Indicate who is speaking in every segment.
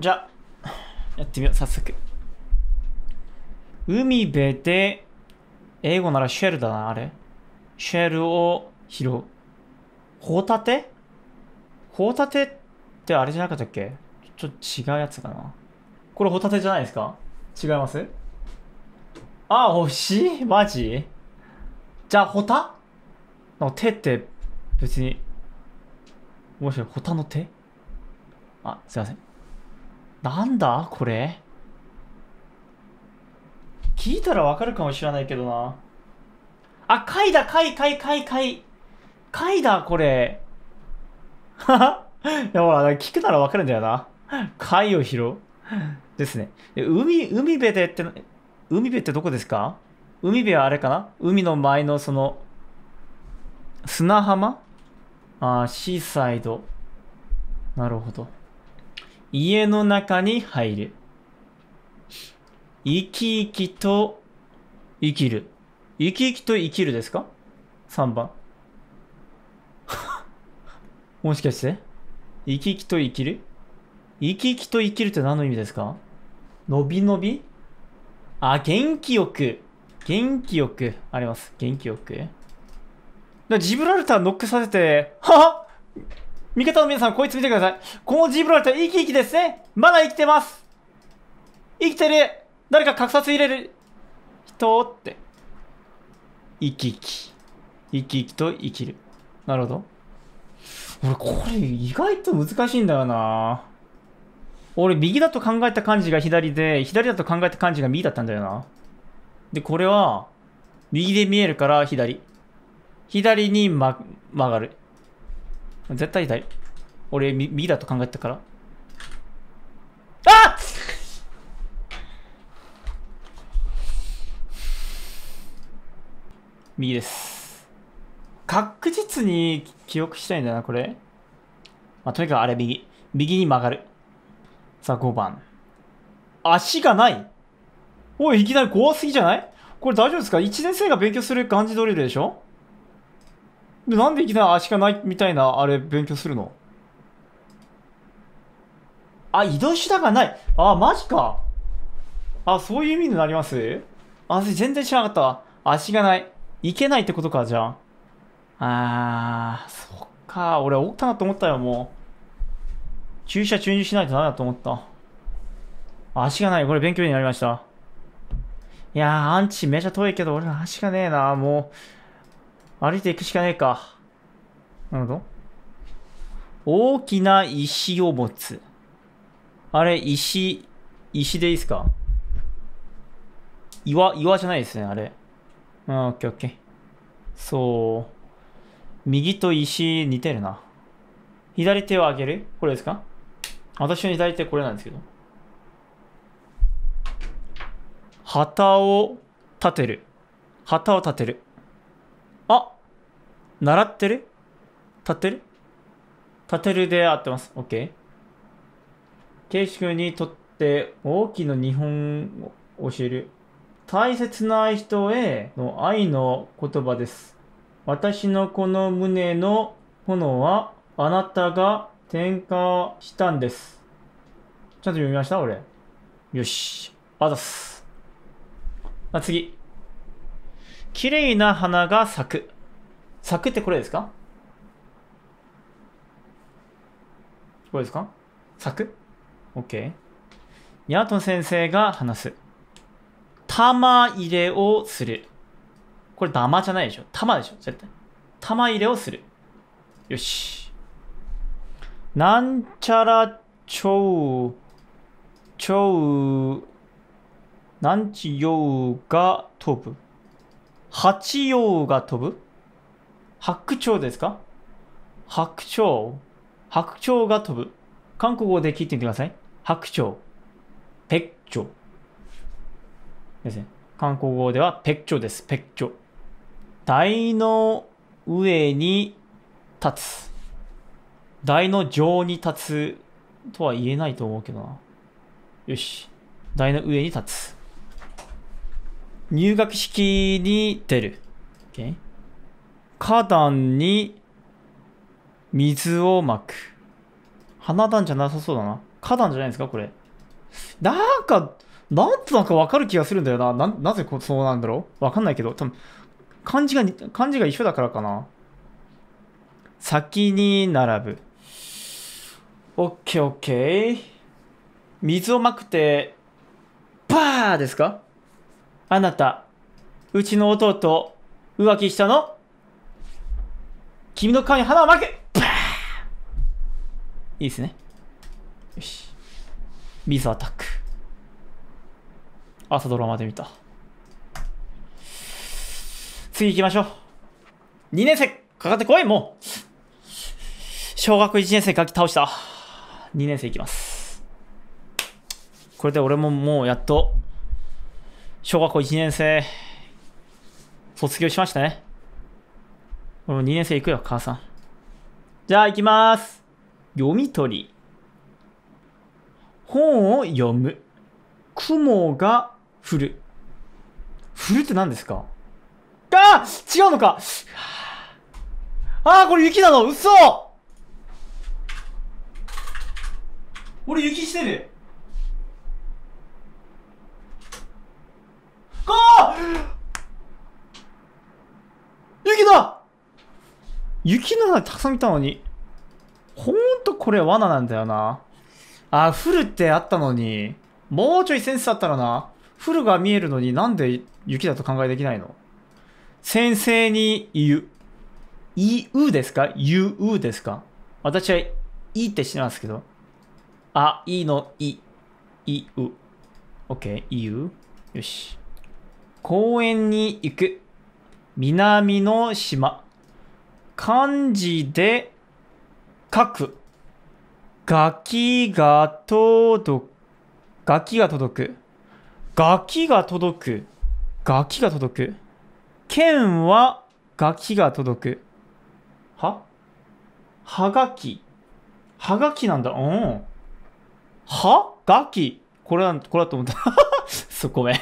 Speaker 1: じゃあ、やってみよう、早速。海辺で、英語ならシェルだな、あれ。シェルを拾う。ホタテホタテってあれじゃなかったっけちょっと違うやつかな。これホタテじゃないですか違いますあ、星マジじゃあ、ホタの手って別に、もしホタの手あ、すいません。なんだこれ聞いたらわかるかもしれないけどな。あ、貝だ貝貝貝貝貝だこれはは いやほら、聞くならわかるんだよな。貝を拾うですね。海、海辺でって、海辺ってどこですか海辺はあれかな海の前のその、砂浜ああ、シーサイド。なるほど。家の中に入る。生き生きと生きる。生き生きと生きるですか ?3 番。もしかして生き生きと生きる生き生きと生きるって何の意味ですかのびのびあ、元気よく。元気よく。あります。元気よく。ジブラルターノックさせて、はは味方の皆さん、こいつ見てください。このジブラルタ、生き生きですね。まだ生きてます。生きてる。誰か格殺入れる人って。生き生き。生き生きと生きる。なるほど。俺、これ意外と難しいんだよな俺、右だと考えた感じが左で、左だと考えた感じが右だったんだよな。で、これは、右で見えるから左。左に、ま、曲がる。絶対だい。俺、右だと考えてたから。あっ右です。確実に記憶したいんだな、これ。まあ、とにかくあれ右。右に曲がる。さあ、5番。足がないおい、いきなり怖すぎじゃないこれ大丈夫ですか ?1 年生が勉強する漢字ドリルでしょで、なんでいきなり足がないみたいな、あれ、勉強するのあ、移動手段がない。あ、マジか。あ、そういう意味になりますあ、全然知らなかった。足がない。いけないってことか、じゃあ。あー、そっか。俺、起きたなと思ったよ、もう。注射注入しないとダメだと思った。足がない。これ勉強になりました。いやー、アンチめちゃ遠いけど、俺の足がねえな。もう、歩いていくしかねえか。なるほど。大きな石を持つ。あれ、石、石でいいですか岩、岩じゃないですね、あれ。うん、オッケーオッケー。そう。右と石似てるな。左手を上げるこれですか私の左手これなんですけど。旗を立てる。旗を立てる。習ってる立てる立てるで合ってます。OK。慶志君にとって大きな日本を教える。大切な人への愛の言葉です。私のこの胸の炎はあなたが点火したんです。ちゃんと読みました俺。よし。あざす。あ、次。綺麗な花が咲く。柵ってこれですかこれですか柵 ?OK。ヤト先生が話す。玉入れをする。これ玉じゃないでしょ。玉でしょ、絶対。玉入れをする。よし。なんちゃらちょう、ちょう、なんちようが飛ぶ。八ようが飛ぶ白鳥ですか白鳥。白鳥が飛ぶ。韓国語で聞いてみてください。白鳥。ペッチョ。ですね。韓国語ではペッチョです。ペッチョ。台の上に立つ。台の上に立つとは言えないと思うけどな。よし。台の上に立つ。入学式に出る。Okay. 花壇に水をまく。花壇じゃなさそうだな。花壇じゃないですかこれ。なんか、なんとなくわかる気がするんだよな。な、なぜそうなんだろうわかんないけど。多分、漢字が、漢字が一緒だからかな。先に並ぶ。オッケーオッケー。水をまくて、パーですかあなた、うちの弟、浮気したの君の顔に花をまけバーいいですね。よし。水アタック。朝ドラマで見た。次行きましょう。2年生、かかってこい、もう。小学1年生書き倒した。2年生いきます。これで俺ももうやっと、小学校1年生、卒業しましたね。この2年生行くよ、母さん。じゃあ行きます。読み取り。本を読む。雲が降る。降るって何ですかあ違うのかああ、これ雪なの嘘俺雪してるああ雪だ雪の穴たくさん見たのに。ほんとこれ罠なんだよな。あ、フルってあったのに。もうちょいセンスあったらな。フルが見えるのになんで雪だと考えできないの先生に言う。言うですか言うですか私は、いいって知ってますけど。あ、いいの、い、い、う。OK、いう。よし。公園に行く。南の島。漢字で書く。ガキが届く。ガキが届く。ガキが届く。ガキが届く。剣はガキが届く。ははがき。はがきなんだ。うん。はガキ。これだ、これだと思った。そこめ。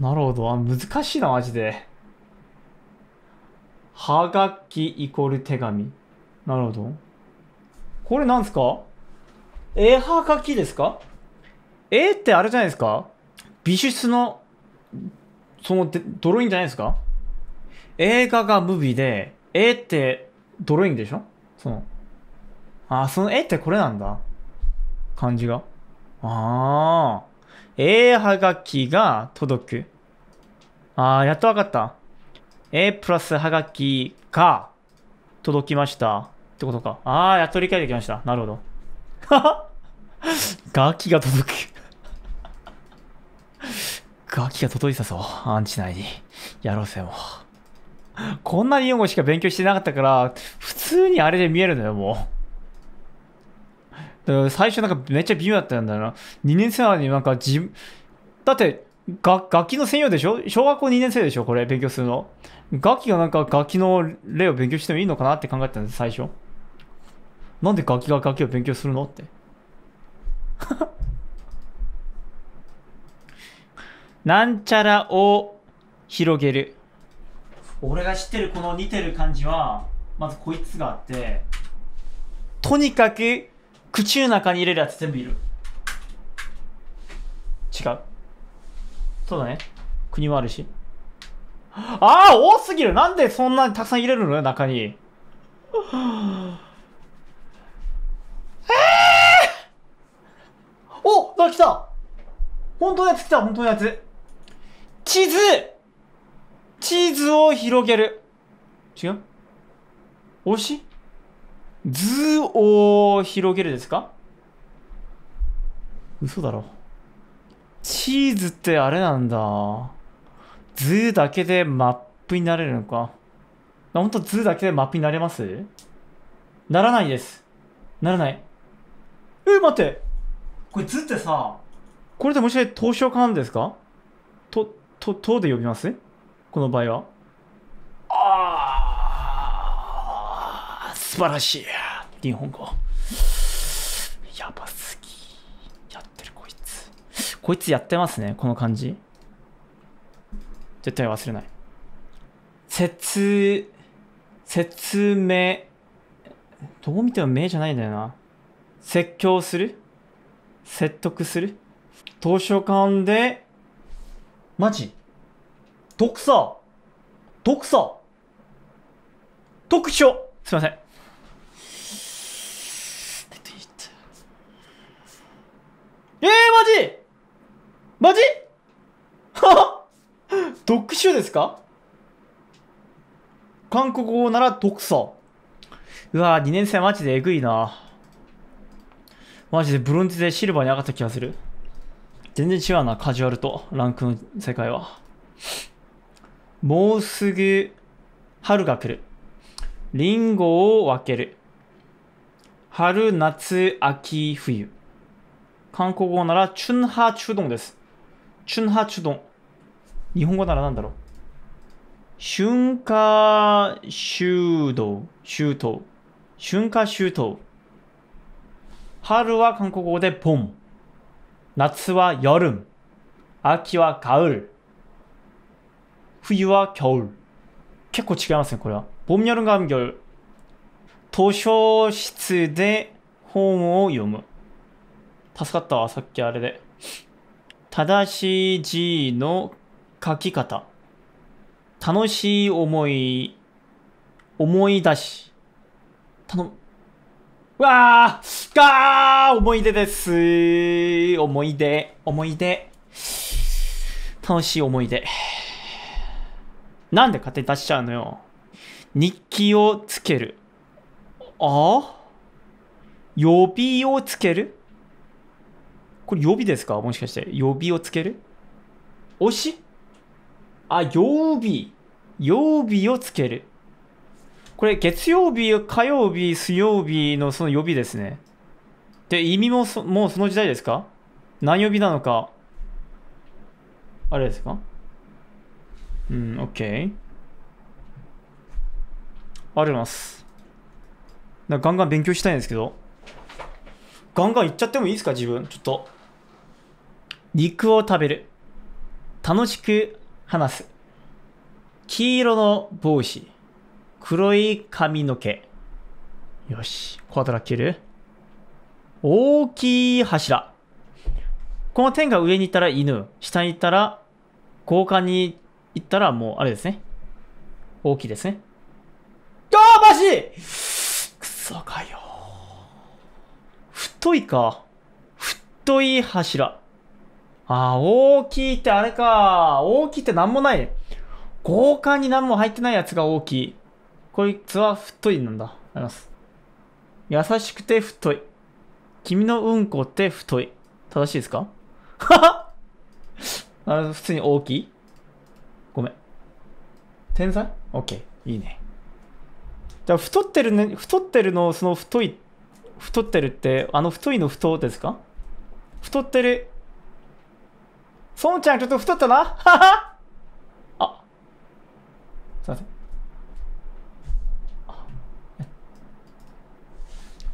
Speaker 1: なるほど。難しいな、マジで。はがきイコール手紙。なるほど。これなんですか絵はがきですか絵ってあれじゃないですか美術の、そのドローインじゃないですか映画がムービーで、絵ってドローインでしょその。あ、その絵ってこれなんだ。漢字が。ああ。絵はがきが届く。ああ、やっとわかった。A プラスはがきが届きました。ってことか。ああ、やっと理解できました。なるほど。ははガキが届くガキ が届いたぞ。アンチ内に。やろうぜ、もう。こんなに本語しか勉強してなかったから、普通にあれで見えるのよ、もう。最初なんかめっちゃ微妙だったんだよな。2年生なのになんか自、だってが楽器の専用でしょ小学校2年生でしょこれ勉強するの。楽器がなんか楽器の例を勉強してもいいのかなって考えたんです最初。なんで楽器が楽器を勉強するのって。なんちゃらを広げる。俺が知ってるこの似てる感じは、まずこいつがあって、とにかく口の中に入れるやつ全部いる。違う。そうだね。国もあるし。ああ多すぎるなんでそんなにたくさん入れるの中に。えー、おだ、来た本当のやつ来た本当のやつ。地図地図を広げる。違う推し図を広げるですか嘘だろ。チーズってあれなんだ。図だけでマップになれるのか。ほんと図だけでマップになれますならないです。ならない。え、待ってこれ図ってさ、これでもしかして東証館ですかと、と、とで呼びますこの場合は。ああ、素晴らしい。日本語。こいつやってますね、この感じ。絶対忘れない。説、説明。どう見ても名じゃないんだよな。説教する説得する図書館で、マジ読書読書読書すいません。えー、マジマジはは 特殊ですか韓国語なら特さ。うわ2年生マジでえぐいな。マジでブロンズでシルバーに上がった気がする。全然違うな、カジュアルとランクの世界は。もうすぐ春が来る。リンゴを分ける。春、夏、秋、冬。韓国語なら、春夏秋冬です。 춘하 추동 일본어는 안 한다로 슌카 슈도 슈토 슌카 슈토 하루와 한국어 대봄 나츠와 여름 아키와 가을 후유와 겨울 캐코 치가마센 거야 봄 여름 가을 겨울 도서실에 홈을 読む助かったわさっきあれで正しい字の書き方。楽しい思い、思い出し。たの、うわーがー思い出です。思い出、思い出。楽しい思い出。なんで勝手に出しちゃうのよ。日記をつける。ああ予備をつけるこれ予備ですかもしかして。予備をつける推しあ、曜日。曜日をつける。これ月曜日、火曜日、水曜日のその予備ですね。で、意味もそもうその時代ですか何曜日なのか。あれですかうん、OK。あります。ガンガン勉強したいんですけど。ガンガンいっちゃってもいいですか自分。ちょっと。肉を食べる。楽しく話す。黄色の帽子。黒い髪の毛。よし。こうドらける。大きい柱。この点が上に行ったら犬。下に行ったら、交換に行ったらもう、あれですね。大きいですね。ああマジくそかよ。太いか。太い柱。ああ、大きいってあれか。大きいって何もない。豪華に何も入ってないやつが大きい。こいつは太いなんだ。あります。優しくて太い。君のうんこって太い。正しいですかはは 普通に大きいごめん。天才 ?OK。いいね。じゃあ、太ってるね、太ってるの、その太い、太ってるって、あの太いの太ですか太ってる孫ちゃんちょっと太ったなはは あ。すいません。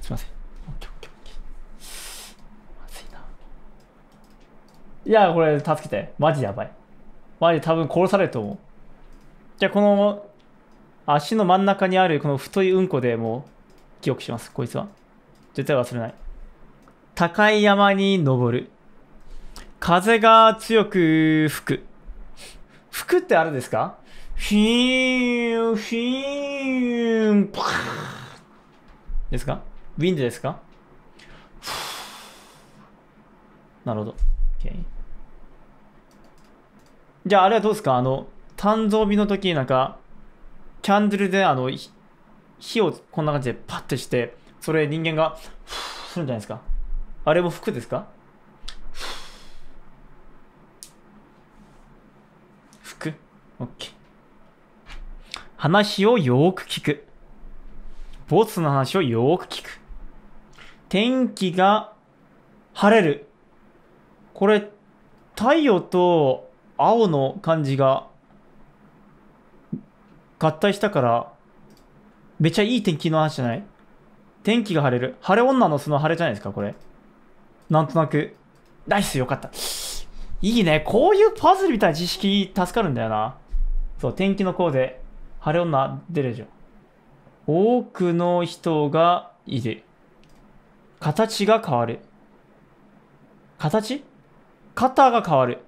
Speaker 1: すいません。まずいな。いや、これ、助けて。マジやばい。マジ多分殺されると思う。じゃあ、この、足の真ん中にあるこの太いうんこでもう、記憶します。こいつは。絶対忘れない。高い山に登る。風が強く吹く。吹くってあれですかフィーン、フィーン、パーですかウィンドですかなるほど。Okay、じゃあ、あれはどうですかあの、誕生日の時なんか、キャンドルであの、火をこんな感じでパッてして、それ人間が、するんじゃないですかあれも服ですか OK。話をよく聞く。ボスの話をよく聞く。天気が晴れる。これ、太陽と青の漢字が合体したから、めちゃいい天気の話じゃない天気が晴れる。晴れ女のその晴れじゃないですか、これ。なんとなく。ナイス、よかった。いいね。こういうパズルみたいな知識助かるんだよな。そう、天気の子で、晴れ女出るじゃん。多くの人がいる。形が変わる。形肩が変わる。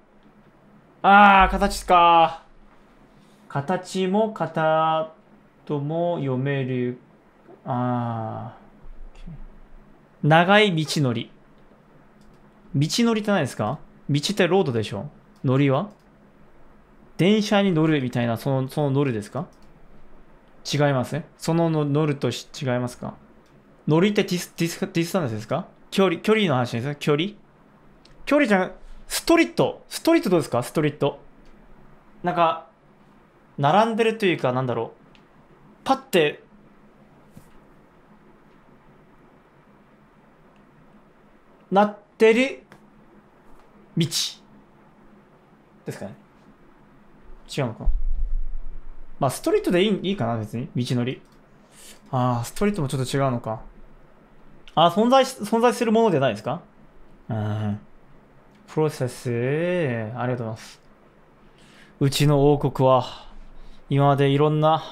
Speaker 1: あー、形か。形も型とも読める。あー。長い道のり。道のりって何ですか道ってロードでしょのりは電車に乗るみたいな、その、その乗るですか違いますね。そのの乗るとし違いますか乗りってディス、ディス、ディスタンスですか距離、距離の話ですか距離距離じゃん、ストリート。ストリートどうですかストリート。なんか、並んでるというか、なんだろう。パッて、なってる道。ですかね。違うのか。まあ、ストリートでいいいいかな、別に。道のり。ああ、ストリートもちょっと違うのか。ああ、存在、存在するものじゃないですかうん。プロセス、ええありがとうございます。うちの王国は、今までいろんな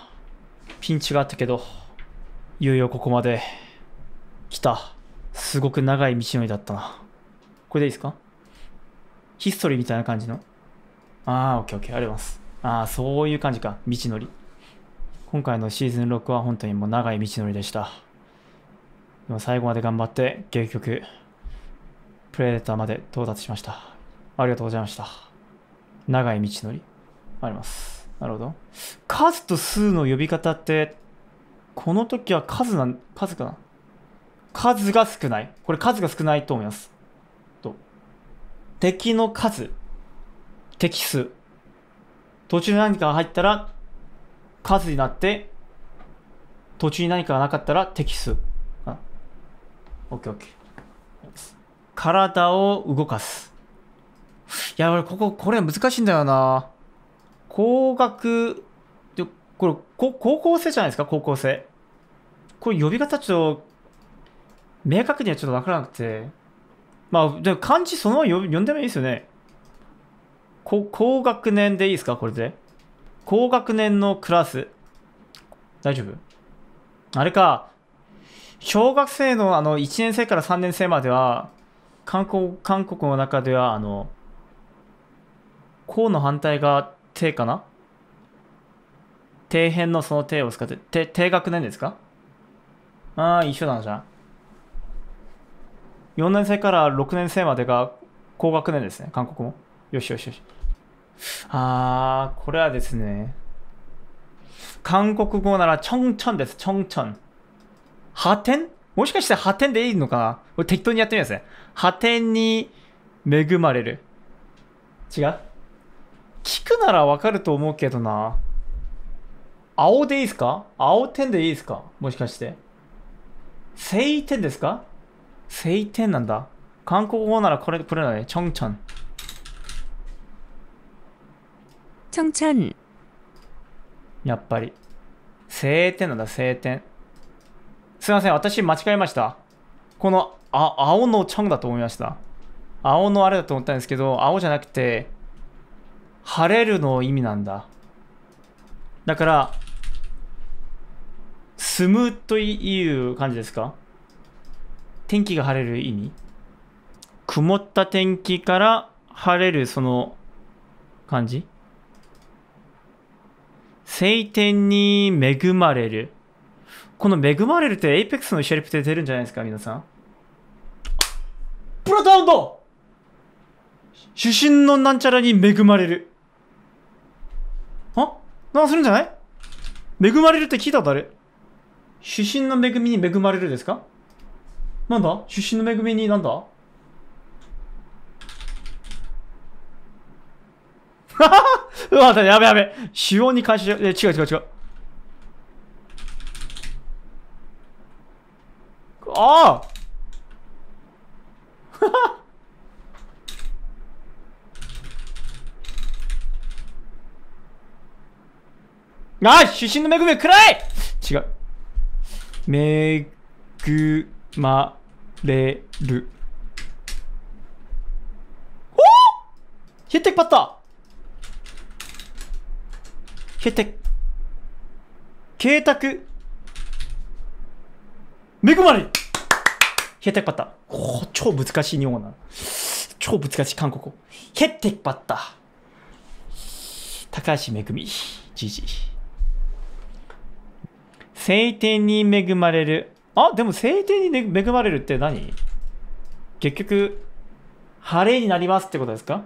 Speaker 1: ピンチがあったけど、いよいよここまで来た。すごく長い道のりだったな。これでいいですかヒストリーみたいな感じの。ああ、オッケーオッケー、ありがとうございます。ああ、そういう感じか。道のり。今回のシーズン6は本当にもう長い道のりでした。でも最後まで頑張って、結局、プレデターまで到達しました。ありがとうございました。長い道のり。あります。なるほど。数と数の呼び方って、この時は数なん、数かな数が少ない。これ数が少ないと思います。と。敵の数。敵数。途中何かが入ったら数になって、途中に何かがなかったら敵数。あ、オッケーオッケー。体を動かす。いや、俺、ここ、これ難しいんだよな。高学、これ、こ高校生じゃないですか、高校生。これ、呼び方ちょっと、明確にはちょっとわからなくて。まあ、でも漢字そのまま呼んでもいいですよね。こ、高学年でいいですかこれで。高学年のクラス。大丈夫あれか。小学生のあの、1年生から3年生までは、韓国、韓国の中では、あの、こうの反対が、低かな底辺のその低を使って、て、低学年ですかああ、一緒なんじゃん。4年生から6年生までが高学年ですね、韓国も。よしよしよし。あー、これはですね、韓国語なら、チョンチョンです、チョンチョン。破天もしかして破天でいいのかなこれ適当にやってみますね。破天に恵まれる。違う聞くならわかると思うけどな。青でいいですか青天でいいですかもしかして。晴天ですか晴天なんだ。韓国語ならこれ、これだね。チョンチョン。やっぱり晴天なんだ晴天すいません私間違えましたこのあ青のチョンだと思いました青のあれだと思ったんですけど青じゃなくて晴れるの意味なんだだから住むという感じですか天気が晴れる意味曇った天気から晴れるその感じ晴天に恵まれる。この恵まれるってエイペックスのシェリプで出るんじゃないですか、皆さん。プラウンド主審のなんちゃらに恵まれる。あなんするんじゃない恵まれるって聞いたことある主審の恵みに恵まれるですかなんだ主審の恵みになんだ うわ、やべやべ。主音に関しえ、違う違う違う。ああ ああ出身の恵みめくい違う。めぐまれる。おヒッティパッターけて、慶め恵まれヘテクパッタ。超難しい日本語な。超難しい韓国語。ヘテっパッタ。高橋めぐみ、じじ。晴天に恵まれる。あ、でも晴天に、ね、恵まれるって何結局、晴れになりますってことですか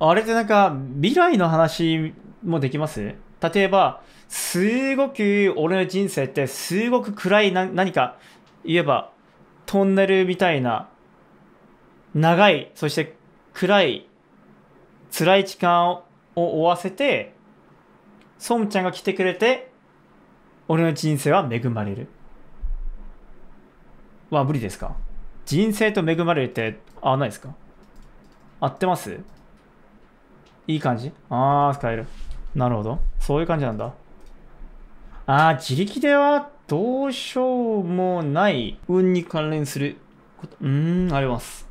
Speaker 1: あれってなんか、未来の話もできます例えば、すごく俺の人生ってすごく暗いな何か言えばトンネルみたいな長い、そして暗い、辛い時間を追わせて、ソムちゃんが来てくれて、俺の人生は恵まれる。は無理ですか人生と恵まれるって合わないですか合ってますいい感じああ、使える。なるほど。そういう感じなんだ。ああ、自力ではどうしようもない運に関連すること。うーん、あります。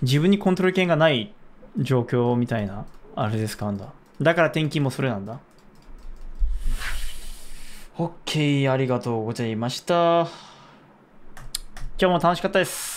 Speaker 1: 自分にコントロール権がない状況みたいな、あれですかんだ。だから転勤もそれなんだ。OK、ありがとうございました。今日も楽しかったです。